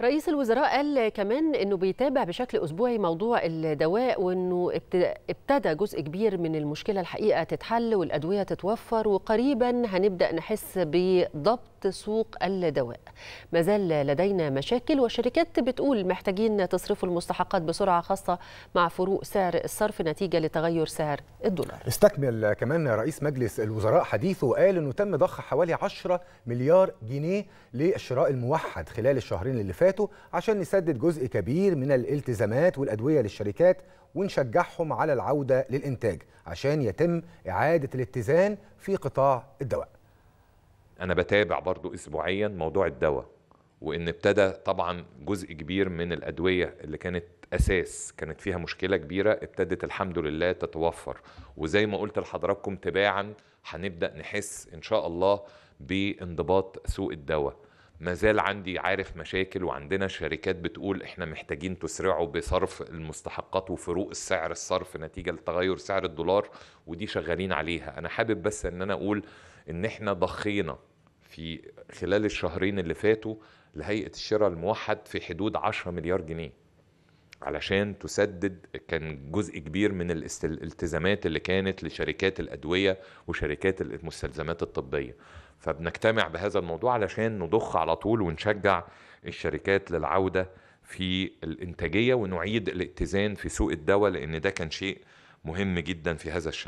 رئيس الوزراء قال كمان انه بيتابع بشكل اسبوعي موضوع الدواء وانه ابتدى جزء كبير من المشكله الحقيقه تتحل والادويه تتوفر وقريبا هنبدا نحس بضبط سوق الدواء. ما زال لدينا مشاكل والشركات بتقول محتاجين تصرفوا المستحقات بسرعه خاصه مع فروق سعر الصرف نتيجه لتغير سعر الدولار. استكمل كمان رئيس مجلس الوزراء حديثه وقال انه تم ضخ حوالي 10 مليار جنيه للشراء الموحد خلال الشهرين اللي فاتوا فاتوا عشان نسدد جزء كبير من الالتزامات والأدوية للشركات ونشجعهم على العودة للإنتاج عشان يتم إعادة الاتزان في قطاع الدواء أنا بتابع برضو أسبوعيا موضوع الدواء وإن ابتدى طبعا جزء كبير من الأدوية اللي كانت اساس كانت فيها مشكله كبيره ابتدت الحمد لله تتوفر وزي ما قلت لحضراتكم تباعا هنبدا نحس ان شاء الله بانضباط سوق الدواء ما زال عندي عارف مشاكل وعندنا شركات بتقول احنا محتاجين تسرعوا بصرف المستحقات وفروق السعر الصرف نتيجه لتغير سعر الدولار ودي شغالين عليها انا حابب بس ان انا اقول ان احنا ضخينا في خلال الشهرين اللي فاتوا لهيئه الشراء الموحد في حدود 10 مليار جنيه علشان تسدد كان جزء كبير من الالتزامات اللي كانت لشركات الادويه وشركات المستلزمات الطبيه فبنجتمع بهذا الموضوع علشان نضخ على طول ونشجع الشركات للعوده في الانتاجيه ونعيد الاتزان في سوق الدواء لان ده كان شيء مهم جدا في هذا الشان